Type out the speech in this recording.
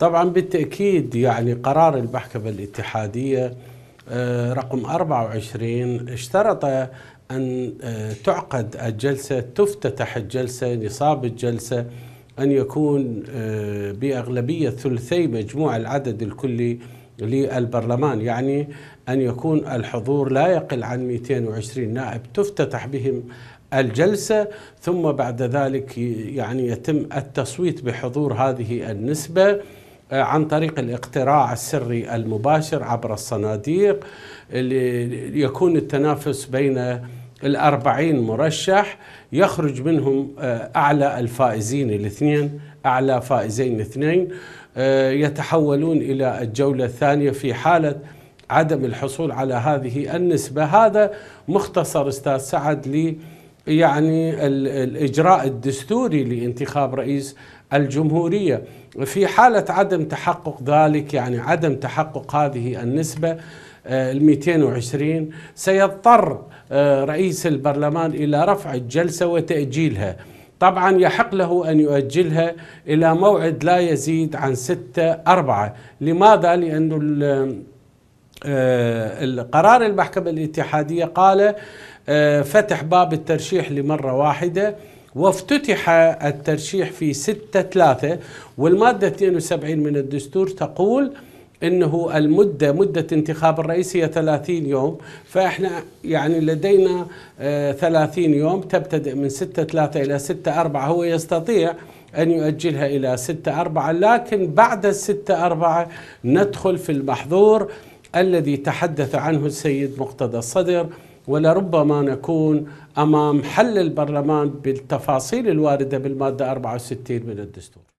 طبعا بالتأكيد يعني قرار المحكمة الاتحادية آه، رقم 24 اشترط أن آه، تعقد الجلسة تفتتح الجلسة نصاب الجلسة أن يكون آه، بأغلبية ثلثي مجموع العدد الكلي للبرلمان يعني أن يكون الحضور لا يقل عن 220 نائب تفتتح بهم الجلسة ثم بعد ذلك يعني يتم التصويت بحضور هذه النسبة آه، عن طريق الاقتراع السري المباشر عبر الصناديق اللي يكون التنافس بين الأربعين مرشح يخرج منهم آه، أعلى الفائزين الاثنين أعلى فائزين الاثنين آه، يتحولون إلى الجولة الثانية في حالة عدم الحصول على هذه النسبة هذا مختصر أستاذ سعد لي يعني الإجراء الدستوري لانتخاب رئيس الجمهورية في حالة عدم تحقق ذلك يعني عدم تحقق هذه النسبة آه، ال 220 سيضطر آه، رئيس البرلمان إلى رفع الجلسة وتأجيلها طبعا يحق له أن يؤجلها إلى موعد لا يزيد عن 6 أربعة لماذا؟ لأن آه، القرار المحكمة الاتحادية قال آه، فتح باب الترشيح لمرة واحدة وافتتح الترشيح في 6 3 والمادة 72 من الدستور تقول انه المده مده انتخاب الرئيس هي 30 يوم فاحنا يعني لدينا 30 آه، يوم تبتدئ من 6 3 الى 6 4 هو يستطيع أن يؤجلها إلى 6 4 لكن بعد 6 4 ندخل في المحظور الذي تحدث عنه السيد مقتدى الصدر ولربما نكون امام حل البرلمان بالتفاصيل الوارده بالماده 64 من الدستور